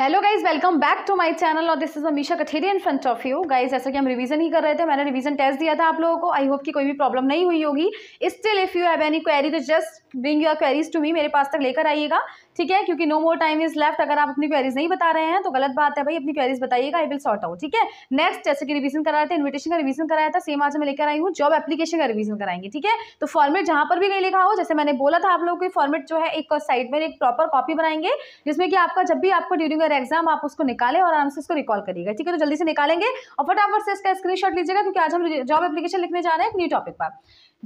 Hello guys welcome back to my channel और this is Amisha Katheria in front of you guys जैसा कि हम revision ही कर रहे थे मैंने रिवीजन टेस्ट दिया था आप लोगों को आई होप कि कोई भी प्रॉब्लम नहीं हुई होगी still if you have any query तो just bring your queries to me मेरे पास तक लेकर आइएगा ठीक है क्योंकि no more time is left अगर आप अपनी क्वेरीज नहीं बता रहे हैं तो गलत बात है भाई अपनी क्वेरीज बताइएगा आई विल सॉर्ट आउट ठीक है नेक्स्ट जैसे कि रिवीजन कराया था इन्विटेशन का रिविजन कराया था सेम आज मैं लेकर आई हूँ जॉब एप्लीकेशन का रिवीजन कराएंगे ठीक है तो फॉर्मेट जहाँ पर भी कहीं लिखा हो जैसे मैंने बोला था आप लोगों की फॉर्मेट जो है एक साइड में एक प्रॉपर कॉपी बनाएंगे जिसमें कि आपका जब भी आपको ड्यूरिंग अदर एग्जाम आप उसको निकालें और आराम से उसको रिकॉल करिएगा ठीक है तो जल्दी से निकालेंगे और फटाफट से इसका स्क्रीनशॉट लीजिएगा क्योंकि आज हम जॉब एप्लीकेशन लिखने जा रहे हैं एक न्यू टॉपिक पर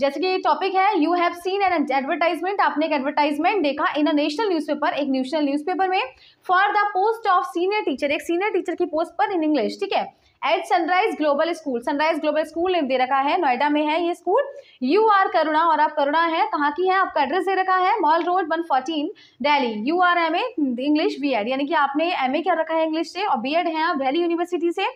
जैसे कि टॉपिक है you have seen an advertisement आपने एक एडवर्टाइजमेंट देखा इन अ नेशनल न्यूज़पेपर एक नेशनल न्यूज़पेपर में for the post of senior teacher एक सीनियर टीचर की पोस्ट पर इन इंग्लिश ठीक है at Sunrise Global School Sunrise Global School ने दे रखा है नोएडा में है ये स्कूल यू आर करुणा और आप करुणा है कहाँ की है आपका एड्रेस दे रखा है Mall Road one fourteen Delhi you are M A English B Ed यानी कि आपने एम ए क्या रखा है इंग्लिश से और बी एड है आप डेली यूनिवर्सिटी से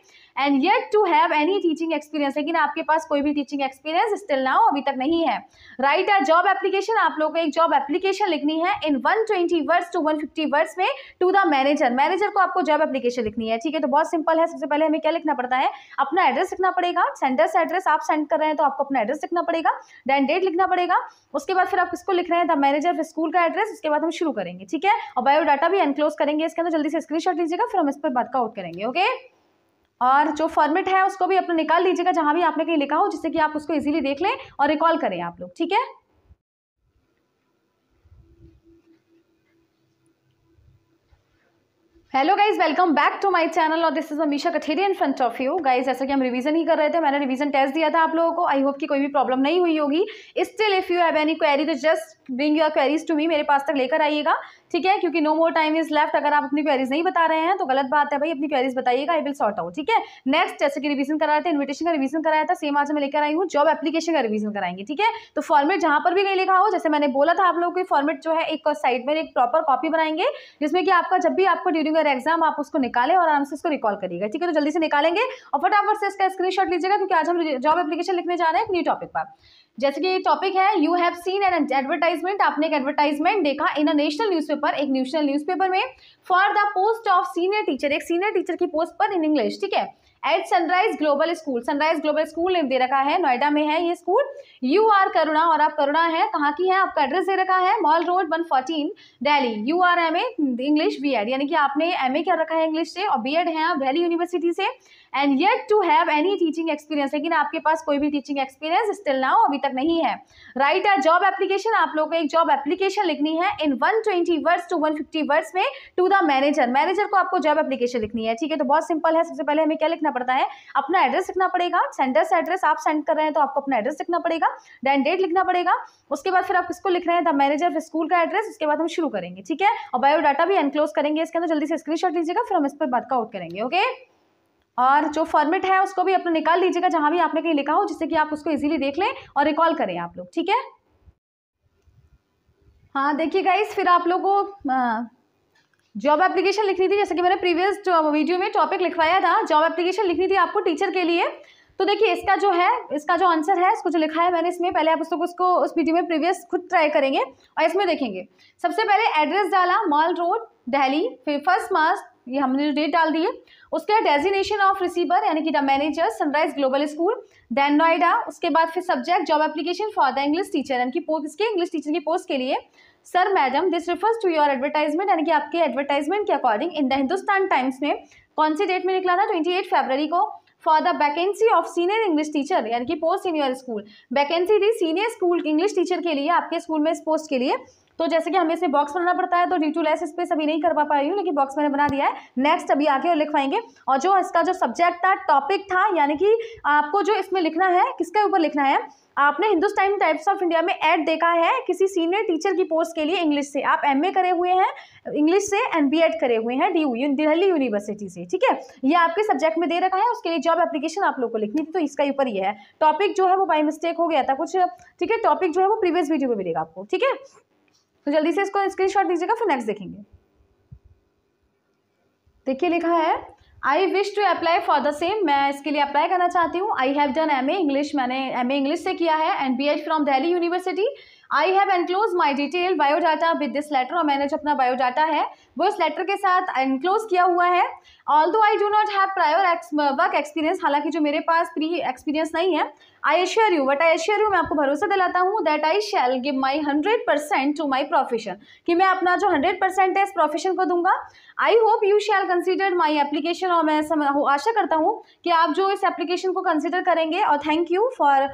and yet to have any teaching experience लेकिन आपके पास कोई भी टीचिंग एक्सपीरियंस स्टिल नाउ अभी तक नहीं है राइट अ जॉब एप्लीकेशन आप लोग को एक जॉब एप्लीकेशन लिखनी है in 120 words to fifty words में टू द मैनेजर मैनेजर को आपको जॉब एप्लीकेशन लिखनी है ठीक है तो बहुत सिंपल है सबसे पहले हमें क्या लिखना पड़ता है अपना एड्रेस लिखना पड़ेगा सेंडर से एड्रेस आप सेंड कर रहे हैं तो आपको अपना एड्रेस लिखना पड़ेगा देन डेट लिखना पड़ेगा उसके बाद फिर आप किसको लिख रहे हैं द मैनेजर फिर स्कूल का एड्रेस उसके बाद हम शुरू करेंगे ठीक है और बायोडाटा भी एनक्लोज करेंगे इसके अंदर जल्दी से स्क्रीनशॉट लीजिएगा फिर हम इस पर बात का आउट करेंगे ओके और जो फॉर्मेट है उसको भी अपना निकाल लीजिएगा जहाँ भी आपने कहीं लिखा हो जिससे कि आप उसको इजीली देख लें और रिकॉल करें आप लोग ठीक है hello guys welcome back to my channel और this is Amisha Katheri in front of you guys जैसा कि हम रिवीजन ही कर रहे थे मैंने रिवीजन टेस्ट दिया था आप लोगों को आई होप कि कोई भी प्रॉब्लम नहीं हुई होगी still if you have any query तो just bring your queries to me मेरे पास तक लेकर आइएगा ठीक है क्योंकि no more time is left अगर आप अपनी क्वेरीज नहीं बता रहे हैं तो गलत बात है भाई अपनी क्वेरीज बताइएगा आई विल सॉर्ट आउट ठीक है नेक्स्ट जैसे कि रिवीजन कराया था इन्विटेशन का रिवीजन कराया था सेम आज मैं लेकर आई हूँ जॉब एप्लीकेशन का रिवीजन कराएंगे ठीक है तो फॉर्मेट जहाँ पर भी नहीं लिखा हो जैसे मैंने बोला था आप लोगों को फॉर्मेट जो है एक साइड में एक प्रॉपर कॉपी बनाएंगे जिसमें कि आपका जब भी आपको ड्यूरिंग योर एग्जाम आप उसको निकालें और आराम से उसको रिकॉल करिएगा ठीक है तो जल्दी से निकालेंगे और फटाफट से इसका स्क्रीनशॉट लीजिएगा क्योंकि आज हम जॉब एप्लीकेशन लिखने जा रहे हैं एक न्यू टॉपिक पर जैसे कि ये टॉपिक है you have seen an advertisement आपने एक एडवर्टाइजमेंट देखा इन अ नेशनल न्यूज़पेपर एक नेशनल न्यूज़पेपर में for the post of senior teacher एक सीनियर टीचर की पोस्ट पर इन इंग्लिश ठीक है at Sunrise Global School Sunrise Global School ने दे रखा है नोएडा में है ये स्कूल यू आर करुणा और आप करुणा है कहाँ की है आपका एड्रेस दे रखा है Mall Road one fourteen Delhi you are M A English B Ed यानी कि आपने एम ए कर रखा है इंग्लिश से और बी एड है आप दिल्ली यूनिवर्सिटी से and yet to have any teaching experience लेकिन आपके पास कोई भी टीचिंग एक्सपीरियंस स्टिल नाउ अभी तक नहीं है राइट अ जॉब एप्लीकेशन आप लोगों को एक जॉब एप्लीकेशन लिखनी है in one twenty words to one fifty words में टू द मैनेजर मैनेजर को आपको जॉब एप्लीकेशन लिखनी है ठीक है तो बहुत सिंपल है सबसे पहले हमें क्या लिखना लिखना पड़ता है अपना एड्रेस लिखना पड़ेगा सेंडर से एड्रेस आप सेंड कर रहे हैं तो आपको अपना एड्रेस लिखना पड़ेगा देन डेट लिखना पड़ेगा उसके बाद फिर आप किसको लिख रहे हैं द मैनेजर ऑफ स्कूल का एड्रेस उसके बाद हम शुरू करेंगे ठीक है और बायोडाटा भी एनक्लोज करेंगे इसके अंदर जल्दी से स्क्रीन लीजिएगा फिर हम इस पर बात का आउट करेंगे ओके और जो फॉर्मेट है उसको भी अपना निकाल लीजिएगा जहां भी आपने कहीं लिखा हो जिससे कि आप उसको इजीली देख लें और रिकॉल करें आप लोग ठीक है हाँ देखिए गाइस फिर आप लोगों को हाँ, जॉब एप्लीकेशन लिखनी थी जैसे कि मैंने प्रीवियस वीडियो में टॉपिक लिखवाया था जॉब एप्लीकेशन लिखनी थी आपको टीचर के लिए तो देखिए इसका जो है इसका जो आंसर है इसको जो लिखा है मैंने इसमें पहले आप उसको उसको उस वीडियो में प्रीवियस खुद ट्राई करेंगे और इसमें देखेंगे सबसे पहले एड्रेस डाला मॉल रोड दिल्ली फिर फर्स्ट मार्च ये हमने जो डेट डाल दी है उसके बाद डेजिनेशन ऑफ रिसीवर यानी कि the manager Sunrise Global School then Noida उसके बाद फिर subject job application for the English teacher यानी कि पोस्ट इसके इंग्लिश टीचर की पोस्ट के लिए sir madam this refers to your advertisement यानी कि आपके एडवर्टाइजमेंट के according in the Hindustan Times में कौन सी डेट में निकला था ट्वेंटी एट फरवरी को for the vacancy of senior English teacher यानी कि पोस्ट सीनियर स्कूल वैकेंसी थी सीनियर स्कूल इंग्लिश टीचर के लिए आपके स्कूल में इस पोस्ट के लिए तो जैसे कि हमें इसमें बॉक्स बनाना पड़ता है तो ड्यू टू लेस स्पेस अभी नहीं करवा पाई हूँ लेकिन बॉक्स मैंने बना दिया है नेक्स्ट अभी आगे लिखवाएंगे और जो इसका जो सब्जेक्ट था टॉपिक था यानी कि आपको जो इसमें लिखना है किसके ऊपर लिखना है आपने हिंदुस्तान टाइप्स ऑफ इंडिया में ऐड देखा है किसी सीनियर टीचर की पोस्ट के लिए इंग्लिश से आप एम करे हुए हैं इंग्लिश से एंड बी करे हुए हैं डी यू दिल्ली यूनिवर्सिटी से ठीक है ये आपके सब्जेक्ट में दे रखा है उसके लिए जॉब एप्लीकेशन आप लोग को लिखनी थी तो इसका ऊपर ये है टॉपिक जो है वो बाई मिस्टेक हो गया था कुछ ठीक है टॉपिक जो है वो प्रीवियस वीडियो में मिलेगा आपको ठीक है तो जल्दी से इसको शॉट दीजिएगा फिर नेक्स्ट देखेंगे देखिए लिखा है I wish to apply for the same मैं इसके लिए अप्लाई करना चाहती हूँ I have done M A English मैंने एम ए इंग्लिश से किया है and B H from Delhi university I have enclose my detail biodata with this letter और मैंने जो अपना बायोडाटा है वो इस लेटर के साथ एनक्लोज किया हुआ है although I do not have prior work experience हालांकि जो मेरे पास प्री एक्सपीरियंस नहीं है I assure you but I assure you मैं आपको भरोसा दिलाता हूँ that I shall give my hundred percent to my profession कि मैं अपना जो हंड्रेड परसेंट है इस प्रोफेशन को दूंगा I hope you shall consider my application और मैं आशा करता हूँ कि आप जो इस एप्लीकेशन को कंसिडर करेंगे और thank you for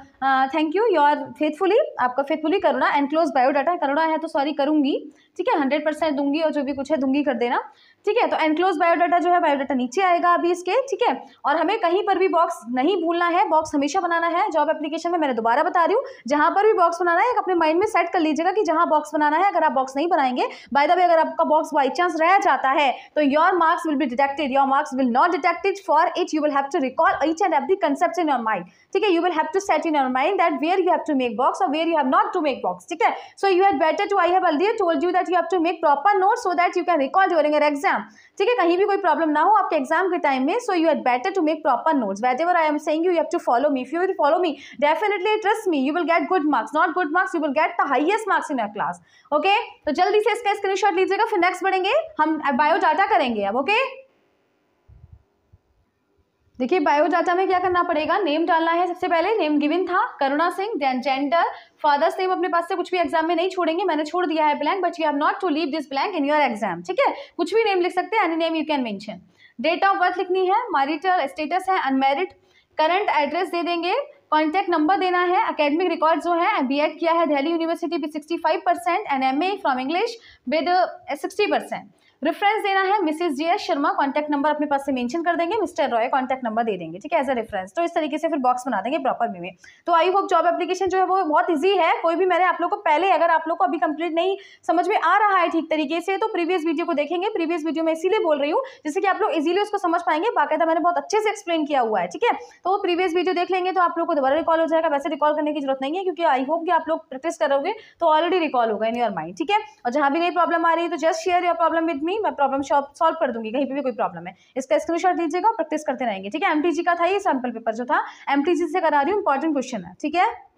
thank you your faithfully आपका faithfully Karuna Karoda enclose biodata Karoda है तो सॉरी करूंगी ठीक है हंड्रेड परसेंट दूंगी और जो भी कुछ है दूंगी कर देना ठीक है तो एनक्लोज बायोडाटा जो है बायोडाटा नीचे आएगा अभी इसके ठीक है और हमें कहीं पर भी बॉक्स नहीं भूलना है बॉक्स हमेशा बनाना है जॉब एप्लीकेशन में मैंने दोबारा बता रही हूँ जहां पर भी बॉक्स बनाना है अपने माइंड में सेट कर लीजिएगा कि जहां बॉक्स बनाना है अगर आप बॉक्स नहीं बनाएंगे बाय द वे अगर आपका बॉक्स बाई चांस रह जाता है तो your marks will be deducted your marks will not deducted for it you will have to recall each and every concept in your mind ठीक है you will have to set in your mind that where you have to make box और where you have not to make box ठीक है so you had better to I have told you that you have to make proper note so that you can recall during our exam ना ठीक है कहीं भी कोई problem ना हो आपके एग्जाम के टाइम में so you are better to make proper notes whatever I am saying you have to follow me if you will follow me definitely trust me you will get good marks not good marks you will get the highest marks in your class okay तो जल्दी से इसका screenshot लीजिएगा फिर next बढ़ेंगे हम biodata करेंगे अब ओके okay? देखिए बायोडाटा में क्या करना पड़ेगा नेम डालना है सबसे पहले नेम गिविन था Karuna Singh then gender father's name अपने पास से कुछ भी एग्जाम में नहीं छोड़ेंगे मैंने छोड़ दिया है blank but you have not to leave this blank in your exam ठीक है कुछ भी नेम लिख सकते हैं any name you can mention date of birth लिखनी है मारिटल स्टेटस है अनमेरिड करंट एड्रेस दे देंगे कॉन्टैक्ट नंबर देना है अकेडमिक रिकॉर्ड जो है बी एड किया है Delhi university with sixty five percent and M A from English with sixty percent reference देना है Mrs G Sharma contact number अपने पास से मेंशन कर देंगे मिस्टर रॉय कॉन्टैक्ट नंबर दे देंगे ठीक है एज अ रेफरेंस तो इस तरीके से फिर बॉक्स बना देंगे प्रॉपर वे में तो आई होप जॉब एप्लीकेशन जो है वो बहुत ईजी है कोई भी मैंने आप लोग को पहले अगर आप लोग को अभी कंप्लीट नहीं समझ में आ रहा है ठीक तरीके से तो प्रीवियस वीडियो को देखेंगे प्रीवियस वीडियो में इसीलिए बोल रही हूँ जिससे कि आप लोग इजिली उसको समझ पाएंगे बाकायदा मैंने बहुत अच्छे से एक्सप्लेन किया हुआ है ठीक है तो वो प्रीवियस वीडियो देख लेंगे तो आप लोग को दोबारा रिकॉल हो जाएगा वैसे रिकॉल करने की जरूरत नहीं है क्योंकि आई होप कि आप लोग प्रैक्टिस करोगे तो ऑलरेडी रिकॉल होगा इन योर माइंड ठीक है और जहाँ भी नहीं प्रॉब्लम आ रही है तो just share your problem with me दूंगी मैं प्रॉब्लम सॉल्व कर दूंगी कहीं पे भी कोई प्रॉब्लम है इसका स्क्रीनशॉट लीजिएगा प्रैक्टिस करते रहेंगे ठीक है एमटीजी का था ये सैंपल पेपर जो था एमटीजी से करा रही हूँ इंपॉर्टेंट क्वेश्चन है ठीक है